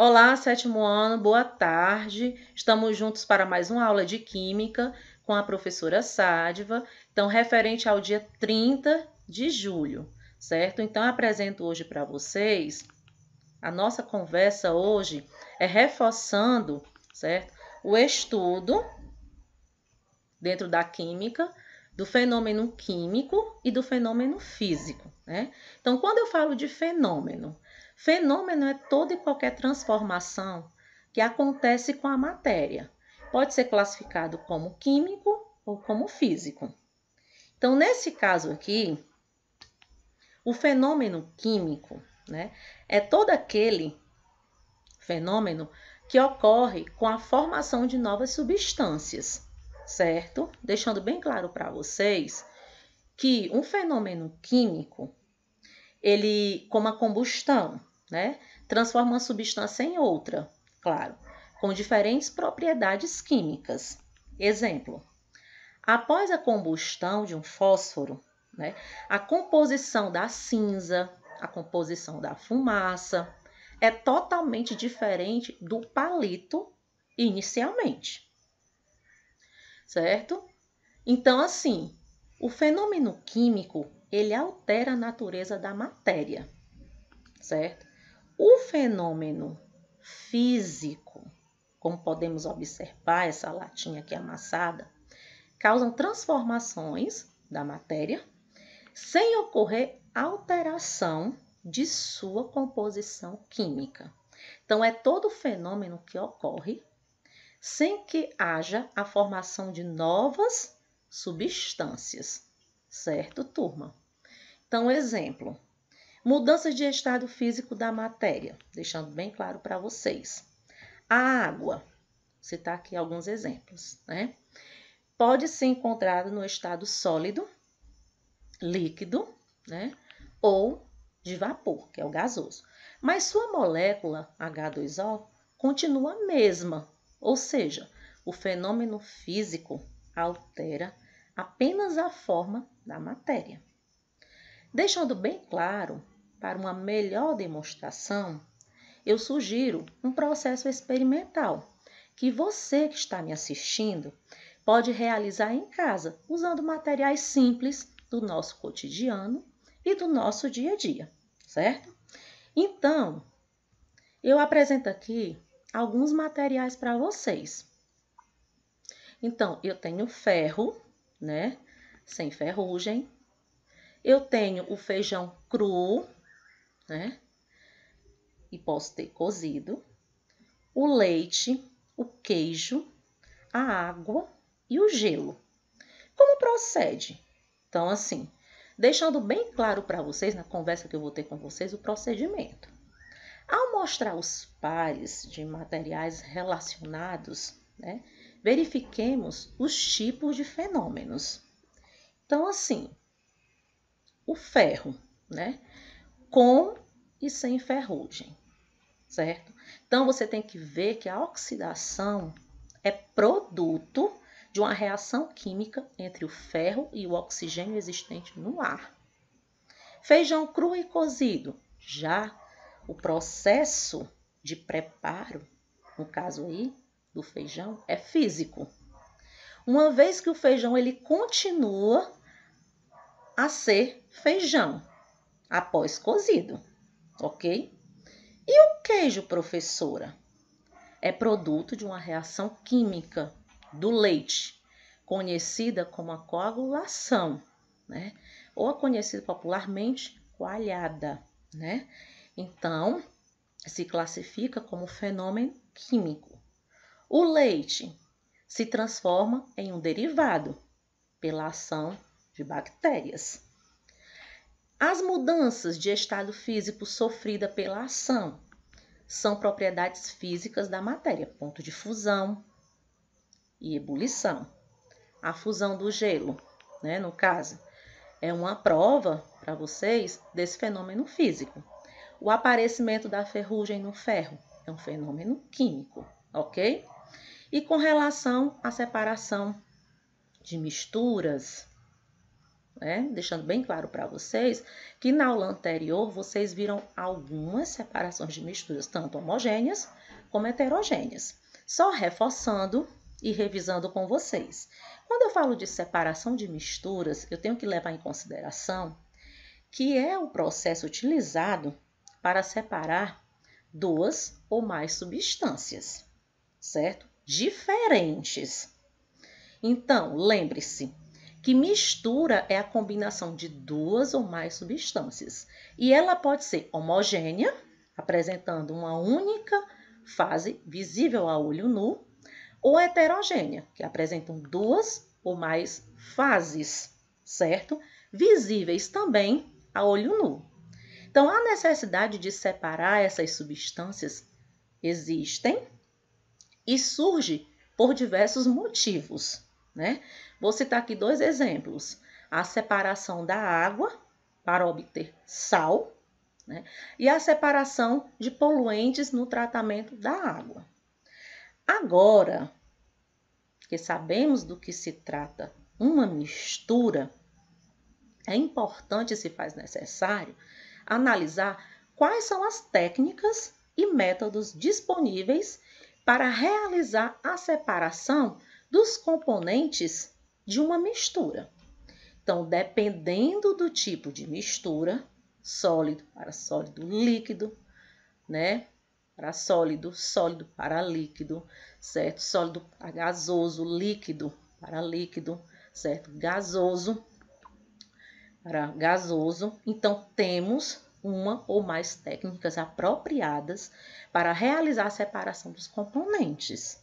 Olá, sétimo ano, boa tarde. Estamos juntos para mais uma aula de Química com a professora Sádiva, então referente ao dia 30 de julho, certo? Então apresento hoje para vocês, a nossa conversa hoje é reforçando, certo? O estudo dentro da química do fenômeno químico e do fenômeno físico, né? Então, quando eu falo de fenômeno, Fenômeno é toda e qualquer transformação que acontece com a matéria. Pode ser classificado como químico ou como físico. Então, nesse caso aqui, o fenômeno químico né, é todo aquele fenômeno que ocorre com a formação de novas substâncias, certo? Deixando bem claro para vocês que um fenômeno químico, ele, como a combustão, né? Transforma uma substância em outra, claro, com diferentes propriedades químicas. Exemplo: após a combustão de um fósforo, né, a composição da cinza, a composição da fumaça é totalmente diferente do palito inicialmente. Certo? Então, assim, o fenômeno químico ele altera a natureza da matéria, certo? O fenômeno físico, como podemos observar essa latinha aqui amassada, causam transformações da matéria sem ocorrer alteração de sua composição química. Então, é todo fenômeno que ocorre sem que haja a formação de novas substâncias, certo, turma? Então, exemplo: Mudanças de estado físico da matéria, deixando bem claro para vocês. A água, citar aqui alguns exemplos, né? Pode ser encontrada no estado sólido, líquido, né? Ou de vapor, que é o gasoso. Mas sua molécula H2O continua a mesma, ou seja, o fenômeno físico altera apenas a forma da matéria. Deixando bem claro para uma melhor demonstração, eu sugiro um processo experimental que você que está me assistindo pode realizar em casa usando materiais simples do nosso cotidiano e do nosso dia a dia, certo? Então, eu apresento aqui alguns materiais para vocês. Então, eu tenho ferro, né? Sem ferrugem. Eu tenho o feijão cru, né? E posso ter cozido, o leite, o queijo, a água e o gelo. Como procede? Então, assim, deixando bem claro para vocês, na conversa que eu vou ter com vocês, o procedimento. Ao mostrar os pares de materiais relacionados, né, verifiquemos os tipos de fenômenos. Então, assim, o ferro, né? com e sem ferrugem, certo? Então você tem que ver que a oxidação é produto de uma reação química entre o ferro e o oxigênio existente no ar. Feijão cru e cozido. Já o processo de preparo, no caso aí do feijão, é físico. Uma vez que o feijão ele continua a ser feijão, após cozido, ok? E o queijo, professora? É produto de uma reação química do leite, conhecida como a coagulação, né? Ou a conhecida popularmente coalhada, né? Então, se classifica como fenômeno químico. O leite se transforma em um derivado pela ação de bactérias. As mudanças de estado físico sofrida pela ação são propriedades físicas da matéria, ponto de fusão e ebulição. A fusão do gelo, né, no caso, é uma prova para vocês desse fenômeno físico. O aparecimento da ferrugem no ferro é um fenômeno químico, ok? E com relação à separação de misturas, né? Deixando bem claro para vocês que na aula anterior vocês viram algumas separações de misturas, tanto homogêneas como heterogêneas. Só reforçando e revisando com vocês. Quando eu falo de separação de misturas, eu tenho que levar em consideração que é o processo utilizado para separar duas ou mais substâncias, certo? Diferentes. Então, lembre-se, que mistura é a combinação de duas ou mais substâncias. E ela pode ser homogênea, apresentando uma única fase visível a olho nu, ou heterogênea, que apresentam duas ou mais fases, certo? Visíveis também a olho nu. Então, a necessidade de separar essas substâncias existem e surge por diversos motivos, né? Vou citar aqui dois exemplos: a separação da água para obter sal né? e a separação de poluentes no tratamento da água. Agora que sabemos do que se trata uma mistura, é importante, se faz necessário, analisar quais são as técnicas e métodos disponíveis para realizar a separação dos componentes de uma mistura. Então, dependendo do tipo de mistura, sólido para sólido líquido, né? Para sólido, sólido para líquido, certo? Sólido para gasoso, líquido para líquido, certo? Gasoso para gasoso. Então, temos uma ou mais técnicas apropriadas para realizar a separação dos componentes.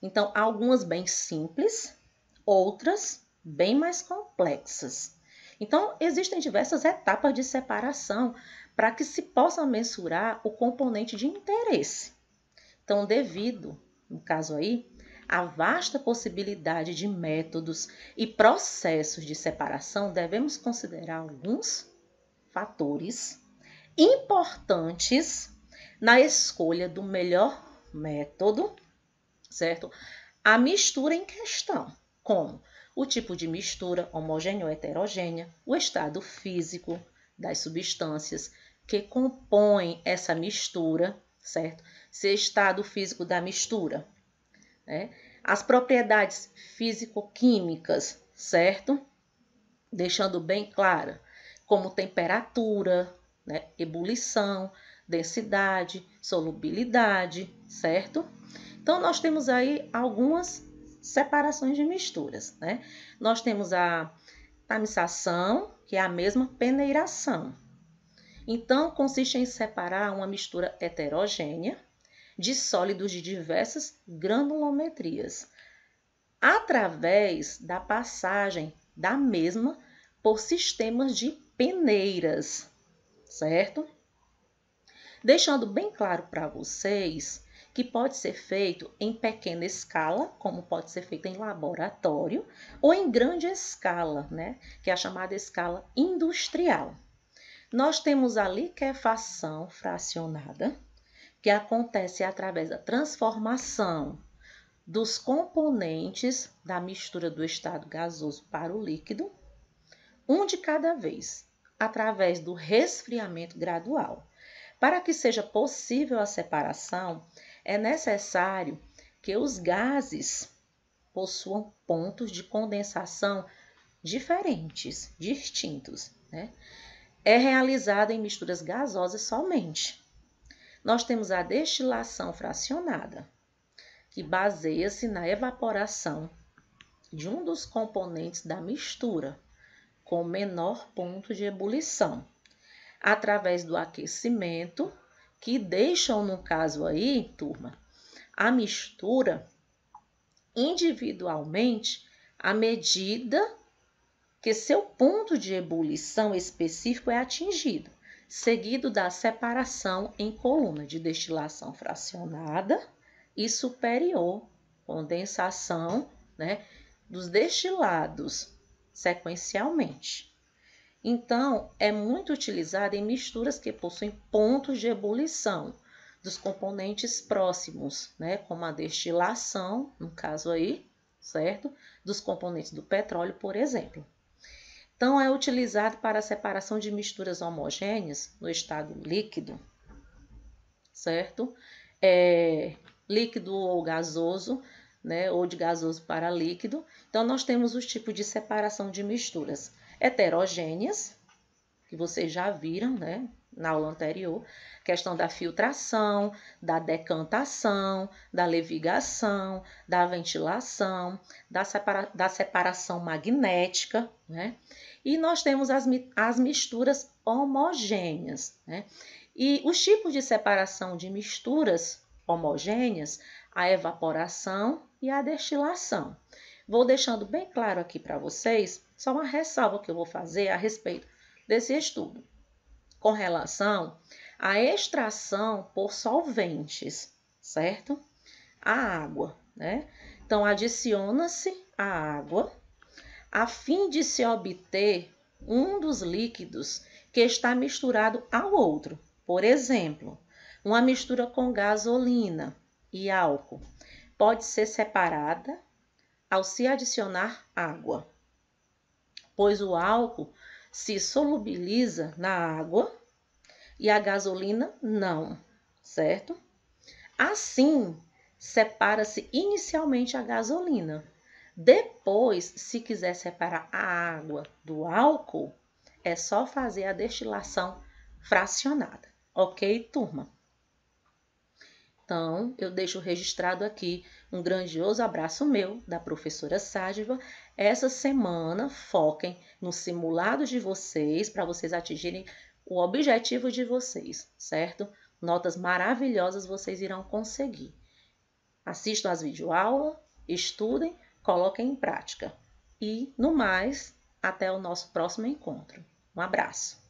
Então, algumas bem simples, outras bem mais complexas. Então, existem diversas etapas de separação para que se possa mensurar o componente de interesse. Então, devido, no caso aí, à vasta possibilidade de métodos e processos de separação, devemos considerar alguns fatores importantes na escolha do melhor método, certo? A mistura em questão como o tipo de mistura homogênea ou heterogênea, o estado físico das substâncias que compõem essa mistura, certo? Se é estado físico da mistura, né? As propriedades físico-químicas, certo? Deixando bem clara, como temperatura, né? ebulição, densidade, solubilidade, certo? Então, nós temos aí algumas separações de misturas, né? Nós temos a tamização, que é a mesma peneiração. Então, consiste em separar uma mistura heterogênea de sólidos de diversas granulometrias, através da passagem da mesma por sistemas de peneiras, certo? Deixando bem claro para vocês que pode ser feito em pequena escala, como pode ser feito em laboratório, ou em grande escala, né, que é a chamada escala industrial. Nós temos a liquefação fracionada, que acontece através da transformação dos componentes da mistura do estado gasoso para o líquido, um de cada vez, através do resfriamento gradual. Para que seja possível a separação, é necessário que os gases possuam pontos de condensação diferentes, distintos. Né? É realizada em misturas gasosas somente. Nós temos a destilação fracionada, que baseia-se na evaporação de um dos componentes da mistura com menor ponto de ebulição, através do aquecimento que deixam, no caso aí, turma, a mistura individualmente à medida que seu ponto de ebulição específico é atingido, seguido da separação em coluna de destilação fracionada e superior, condensação né, dos destilados sequencialmente. Então, é muito utilizada em misturas que possuem pontos de ebulição dos componentes próximos, né, como a destilação, no caso aí, certo? Dos componentes do petróleo, por exemplo. Então, é utilizado para a separação de misturas homogêneas no estado líquido, certo? É, líquido ou gasoso, né, ou de gasoso para líquido. Então, nós temos os tipos de separação de misturas heterogêneas, que vocês já viram, né? Na aula anterior, questão da filtração, da decantação, da levigação, da ventilação, da, separa da separação magnética, né? E nós temos as, mi as misturas homogêneas, né? E os tipos de separação de misturas homogêneas, a evaporação e a destilação. Vou deixando bem claro aqui para vocês só uma ressalva que eu vou fazer a respeito desse estudo com relação à extração por solventes, certo? A água, né? Então, adiciona-se a água a fim de se obter um dos líquidos que está misturado ao outro. Por exemplo, uma mistura com gasolina e álcool pode ser separada ao se adicionar água, pois o álcool se solubiliza na água e a gasolina não, certo? Assim, separa-se inicialmente a gasolina. Depois, se quiser separar a água do álcool, é só fazer a destilação fracionada. Ok, turma? Então, eu deixo registrado aqui um grandioso abraço meu, da professora Sádiva. Essa semana, foquem nos simulados de vocês, para vocês atingirem o objetivo de vocês, certo? Notas maravilhosas vocês irão conseguir. Assistam às videoaulas, estudem, coloquem em prática. E, no mais, até o nosso próximo encontro. Um abraço!